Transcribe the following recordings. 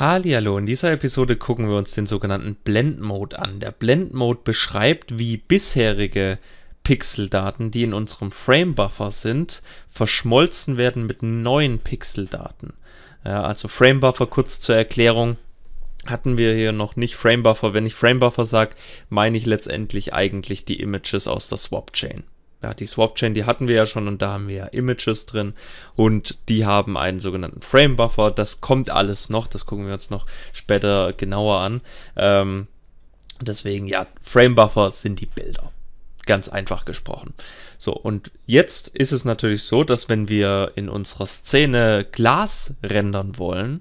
Hallihallo, in dieser Episode gucken wir uns den sogenannten Blend Mode an. Der Blend Mode beschreibt, wie bisherige Pixeldaten, die in unserem Frame Buffer sind, verschmolzen werden mit neuen Pixeldaten. Ja, also Frame Buffer kurz zur Erklärung. Hatten wir hier noch nicht Frame Buffer. Wenn ich Frame Buffer sage, meine ich letztendlich eigentlich die Images aus der Swap Chain ja, die Swapchain, die hatten wir ja schon und da haben wir ja Images drin und die haben einen sogenannten Frame Buffer. Das kommt alles noch, das gucken wir uns noch später genauer an. Ähm, deswegen, ja, Frame Buffer sind die Bilder. Ganz einfach gesprochen. So, und jetzt ist es natürlich so, dass wenn wir in unserer Szene Glas rendern wollen,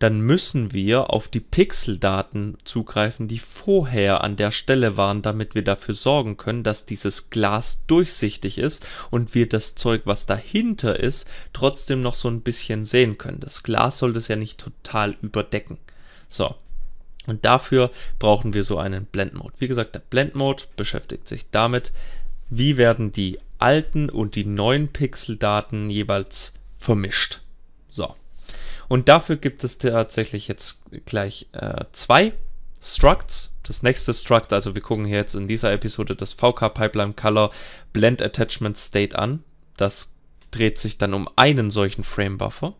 dann müssen wir auf die Pixeldaten zugreifen, die vorher an der Stelle waren, damit wir dafür sorgen können, dass dieses Glas durchsichtig ist und wir das Zeug, was dahinter ist, trotzdem noch so ein bisschen sehen können. Das Glas soll das ja nicht total überdecken. So. Und dafür brauchen wir so einen Blend Mode. Wie gesagt, der Blend Mode beschäftigt sich damit, wie werden die alten und die neuen Pixeldaten jeweils vermischt. So. Und dafür gibt es tatsächlich jetzt gleich äh, zwei Structs. Das nächste Struct, also wir gucken hier jetzt in dieser Episode das VK Pipeline Color Blend Attachment State an. Das dreht sich dann um einen solchen Frame Buffer.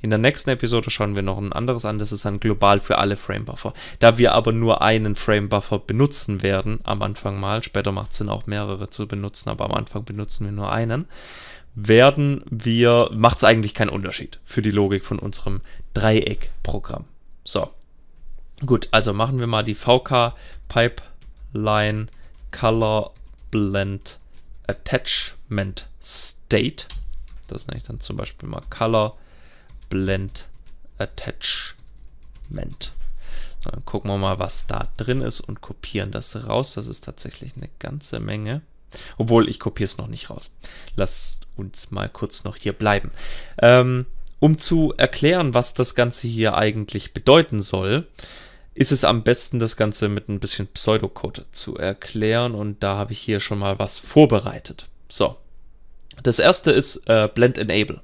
In der nächsten Episode schauen wir noch ein anderes an, das ist dann global für alle Framebuffer. Da wir aber nur einen Framebuffer benutzen werden, am Anfang mal, später macht es Sinn auch mehrere zu benutzen, aber am Anfang benutzen wir nur einen, werden wir, macht es eigentlich keinen Unterschied für die Logik von unserem Dreieck-Programm. So, gut, also machen wir mal die VK Pipeline Color Blend Attachment State. Das nenne ich dann zum Beispiel mal Color Blend Attachment. So, dann gucken wir mal, was da drin ist und kopieren das raus. Das ist tatsächlich eine ganze Menge. Obwohl, ich kopiere es noch nicht raus. Lass uns mal kurz noch hier bleiben. Ähm, um zu erklären, was das Ganze hier eigentlich bedeuten soll, ist es am besten, das Ganze mit ein bisschen Pseudocode zu erklären. Und da habe ich hier schon mal was vorbereitet. So. Das erste ist äh, Blend Enable.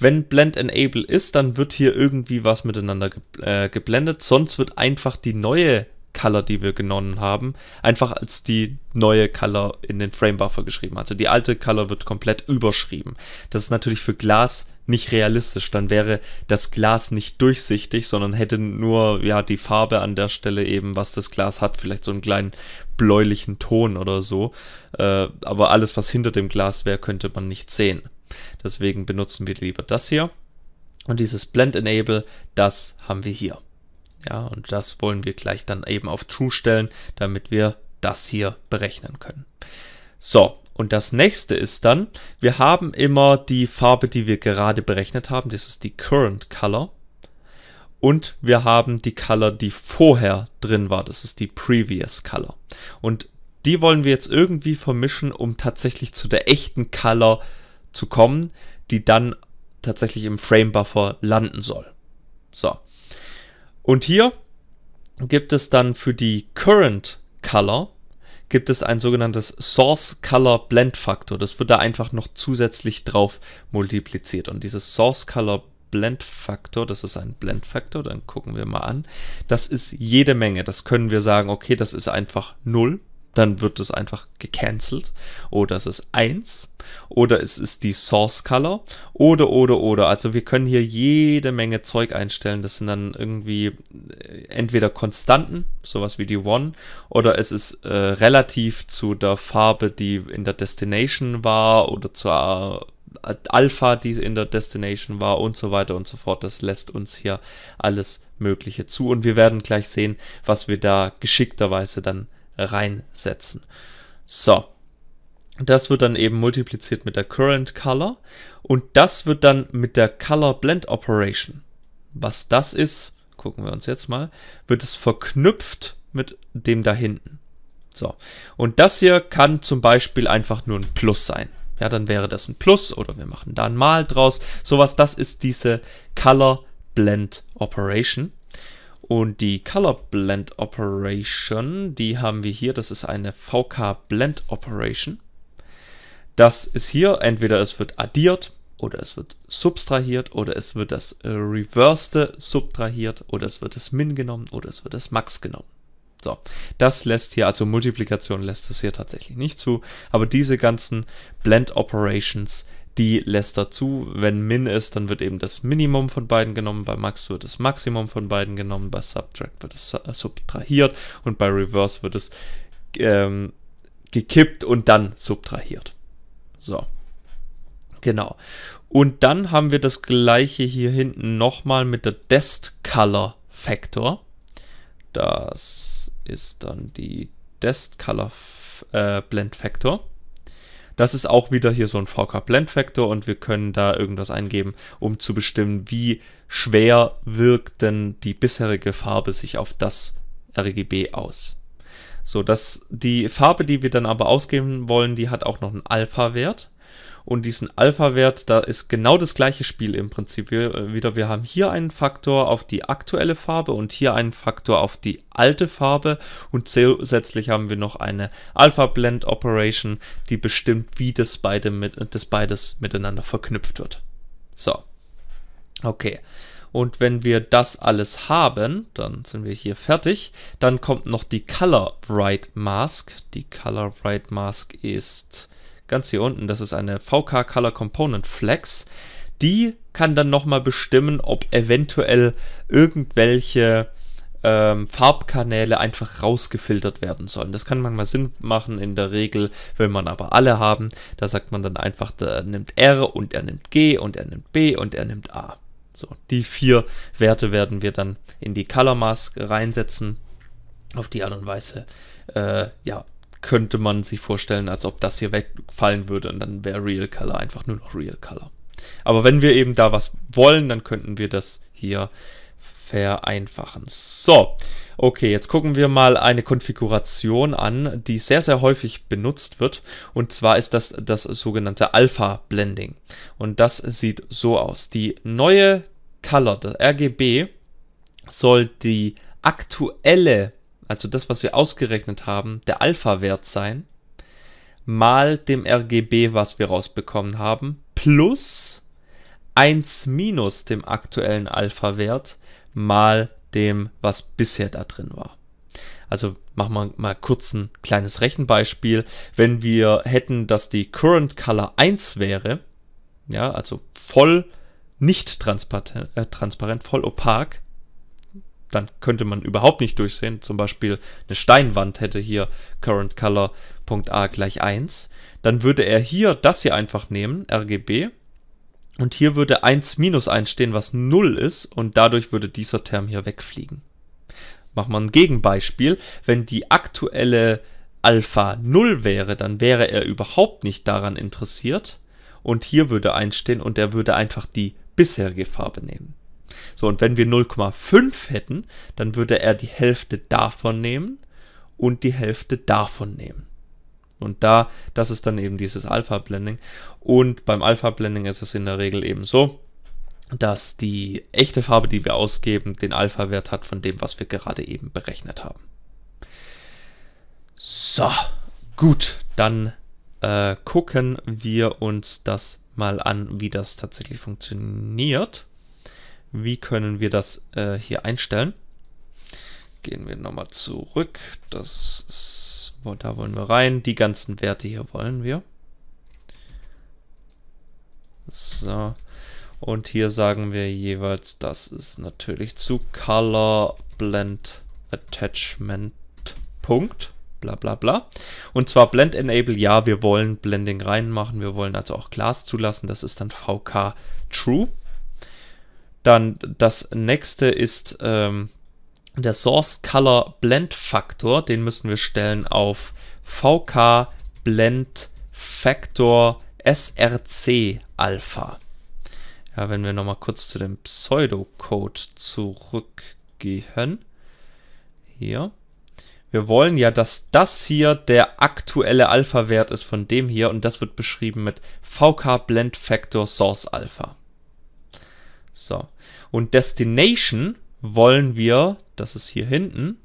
Wenn Blend Enable ist, dann wird hier irgendwie was miteinander ge äh, geblendet. Sonst wird einfach die neue Color, die wir genommen haben, einfach als die neue Color in den Frame Buffer geschrieben. Also die alte Color wird komplett überschrieben. Das ist natürlich für Glas nicht realistisch. Dann wäre das Glas nicht durchsichtig, sondern hätte nur ja die Farbe an der Stelle eben, was das Glas hat, vielleicht so einen kleinen bläulichen Ton oder so. Äh, aber alles, was hinter dem Glas wäre, könnte man nicht sehen. Deswegen benutzen wir lieber das hier. Und dieses Blend Enable, das haben wir hier. Ja, und das wollen wir gleich dann eben auf True stellen, damit wir das hier berechnen können. So, und das nächste ist dann, wir haben immer die Farbe, die wir gerade berechnet haben. Das ist die Current Color. Und wir haben die Color, die vorher drin war. Das ist die Previous Color. Und die wollen wir jetzt irgendwie vermischen, um tatsächlich zu der echten Color zu zu kommen, die dann tatsächlich im Frame Buffer landen soll. So. Und hier gibt es dann für die Current Color gibt es ein sogenanntes Source Color Blend Faktor. Das wird da einfach noch zusätzlich drauf multipliziert. Und dieses Source Color Blend Faktor, das ist ein Blend Faktor, dann gucken wir mal an. Das ist jede Menge. Das können wir sagen, okay, das ist einfach 0 dann wird es einfach gecancelt. Oder es ist 1. Oder es ist die Source Color. Oder, oder, oder. Also wir können hier jede Menge Zeug einstellen. Das sind dann irgendwie äh, entweder Konstanten, sowas wie die One, oder es ist äh, relativ zu der Farbe, die in der Destination war, oder zur äh, Alpha, die in der Destination war und so weiter und so fort. Das lässt uns hier alles Mögliche zu. Und wir werden gleich sehen, was wir da geschickterweise dann reinsetzen. So. Das wird dann eben multipliziert mit der Current Color und das wird dann mit der Color Blend Operation. Was das ist, gucken wir uns jetzt mal, wird es verknüpft mit dem da hinten. So. Und das hier kann zum Beispiel einfach nur ein Plus sein. Ja, dann wäre das ein Plus oder wir machen da ein Mal draus. Sowas, das ist diese Color Blend Operation. Und die Color Blend Operation, die haben wir hier, das ist eine VK Blend Operation. Das ist hier, entweder es wird addiert oder es wird subtrahiert oder es wird das äh, subtrahiert oder es wird das Min genommen oder es wird das Max genommen. So, das lässt hier, also Multiplikation lässt es hier tatsächlich nicht zu, aber diese ganzen Blend Operations die lässt dazu, wenn Min ist, dann wird eben das Minimum von beiden genommen, bei Max wird das Maximum von beiden genommen, bei Subtract wird es äh, subtrahiert und bei Reverse wird es ähm, gekippt und dann subtrahiert. So. Genau. Und dann haben wir das gleiche hier hinten nochmal mit der Dest Color Factor. Das ist dann die Dest Color äh, Blend Factor. Das ist auch wieder hier so ein VK Blend Factor und wir können da irgendwas eingeben, um zu bestimmen, wie schwer wirkt denn die bisherige Farbe sich auf das RGB aus. So, dass die Farbe, die wir dann aber ausgeben wollen, die hat auch noch einen Alpha-Wert und diesen Alpha-Wert, da ist genau das gleiche Spiel im Prinzip äh, wieder. Wir haben hier einen Faktor auf die aktuelle Farbe und hier einen Faktor auf die alte Farbe und zusätzlich haben wir noch eine Alpha-Blend-Operation, die bestimmt, wie das, beide mit, das beides miteinander verknüpft wird. So, okay. Und wenn wir das alles haben, dann sind wir hier fertig. Dann kommt noch die Color Write Mask. Die Color Write Mask ist ganz hier unten, das ist eine VK Color Component Flex. Die kann dann nochmal bestimmen, ob eventuell irgendwelche ähm, Farbkanäle einfach rausgefiltert werden sollen. Das kann manchmal Sinn machen, in der Regel will man aber alle haben. Da sagt man dann einfach, der nimmt R und er nimmt G und er nimmt B und er nimmt A. So, die vier Werte werden wir dann in die Color Mask reinsetzen. Auf die Art und Weise äh, ja, könnte man sich vorstellen, als ob das hier wegfallen würde und dann wäre Real Color einfach nur noch Real Color. Aber wenn wir eben da was wollen, dann könnten wir das hier vereinfachen. So, okay, jetzt gucken wir mal eine Konfiguration an, die sehr, sehr häufig benutzt wird. Und zwar ist das das sogenannte Alpha-Blending. Und das sieht so aus. Die neue Color, der RGB, soll die aktuelle also das, was wir ausgerechnet haben, der Alpha-Wert sein, mal dem RGB, was wir rausbekommen haben, plus 1 minus dem aktuellen Alpha-Wert, mal dem, was bisher da drin war. Also machen wir mal kurz ein kleines Rechenbeispiel. Wenn wir hätten, dass die Current Color 1 wäre, ja, also voll nicht transparent, äh, transparent voll opak, dann könnte man überhaupt nicht durchsehen. Zum Beispiel eine Steinwand hätte hier Current Color Punkt .a gleich 1. Dann würde er hier das hier einfach nehmen, RGB. Und hier würde 1 minus 1 stehen, was 0 ist. Und dadurch würde dieser Term hier wegfliegen. Machen wir ein Gegenbeispiel. Wenn die aktuelle Alpha 0 wäre, dann wäre er überhaupt nicht daran interessiert. Und hier würde 1 stehen und er würde einfach die bisherige Farbe nehmen. So, und wenn wir 0,5 hätten, dann würde er die Hälfte davon nehmen und die Hälfte davon nehmen. Und da, das ist dann eben dieses Alpha-Blending. Und beim Alpha-Blending ist es in der Regel eben so, dass die echte Farbe, die wir ausgeben, den Alpha-Wert hat von dem, was wir gerade eben berechnet haben. So, gut, dann äh, gucken wir uns das mal an, wie das tatsächlich funktioniert. Wie können wir das äh, hier einstellen? Gehen wir nochmal zurück. Das ist, da wollen wir rein. Die ganzen Werte hier wollen wir. So. Und hier sagen wir jeweils, das ist natürlich zu Color Blend Attachment Punkt. Bla bla bla. Und zwar Blend Enable, ja, wir wollen Blending reinmachen, wir wollen also auch Glas zulassen, das ist dann VK True. Dann das nächste ist ähm, der Source Color Blend Factor. Den müssen wir stellen auf VK Blend Factor SRC Alpha. Ja, wenn wir nochmal kurz zu dem Pseudocode zurückgehen. Hier. Wir wollen ja, dass das hier der aktuelle Alpha-Wert ist von dem hier und das wird beschrieben mit VK Blend Factor Source Alpha. So. Und Destination wollen wir, das ist hier hinten,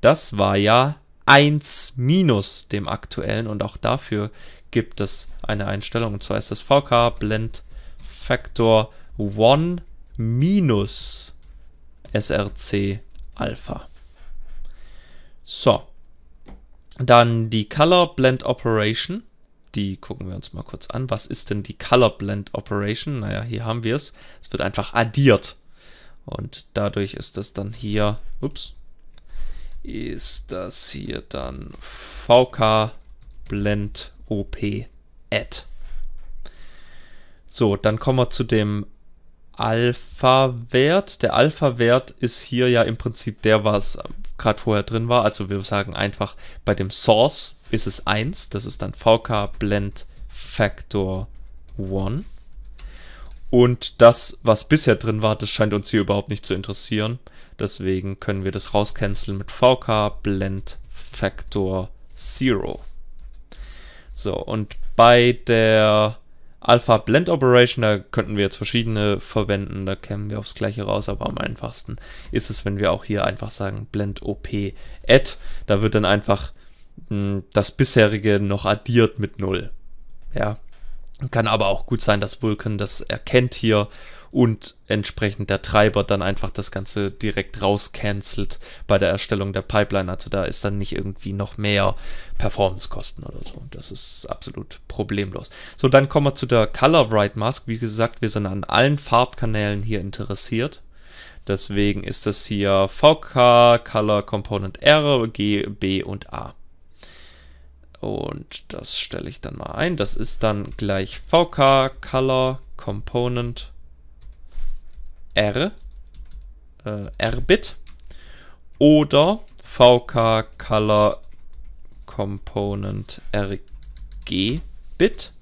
das war ja 1 minus dem aktuellen und auch dafür gibt es eine Einstellung. Und zwar ist das VK Blend Factor 1 minus SRC Alpha. So. Dann die Color Blend Operation. Die gucken wir uns mal kurz an. Was ist denn die Color Blend Operation? Naja, hier haben wir es. Es wird einfach addiert. Und dadurch ist das dann hier, ups, ist das hier dann VK Blend OP Add. So, dann kommen wir zu dem Alpha-Wert. Der Alpha-Wert ist hier ja im Prinzip der, was gerade vorher drin war. Also wir sagen einfach, bei dem Source ist es 1. Das ist dann VK Blend Factor 1. Und das, was bisher drin war, das scheint uns hier überhaupt nicht zu interessieren. Deswegen können wir das rauscanceln mit VK Blend Factor 0. So, und bei der Alpha Blend Operation, da könnten wir jetzt verschiedene verwenden, da kämen wir aufs gleiche raus, aber am einfachsten ist es, wenn wir auch hier einfach sagen Blend OP Add, da wird dann einfach mh, hm, das bisherige noch addiert mit 0. Ja, kann aber auch gut sein, dass Vulkan das erkennt hier und entsprechend der Treiber dann einfach das Ganze direkt rauscancelt bei der Erstellung der Pipeline. Also da ist dann nicht irgendwie noch mehr Performance-Kosten oder so. Das ist absolut problemlos. So, dann kommen wir zu der Color Write Mask. Wie gesagt, wir sind an allen Farbkanälen hier interessiert. Deswegen ist das hier VK, Color Component R, G, B und A. Und das stelle ich dann mal ein. Das ist dann gleich VK, Color Component R. R, äh, R-Bit oder VK Color Component RG Bit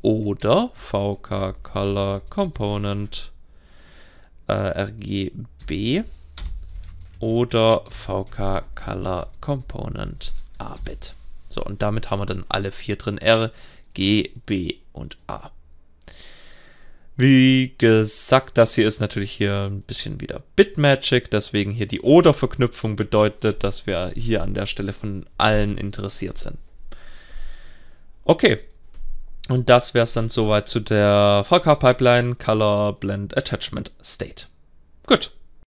oder VK Color Component äh, RGB oder VK Color Component A Bit. So, und damit haben wir dann alle vier drin. R, G, B und A. Wie gesagt, das hier ist natürlich hier ein bisschen wieder Bitmagic, deswegen hier die Oder-Verknüpfung bedeutet, dass wir hier an der Stelle von allen interessiert sind. Okay, und das wäre es dann soweit zu der VK-Pipeline Color Blend Attachment State. Gut.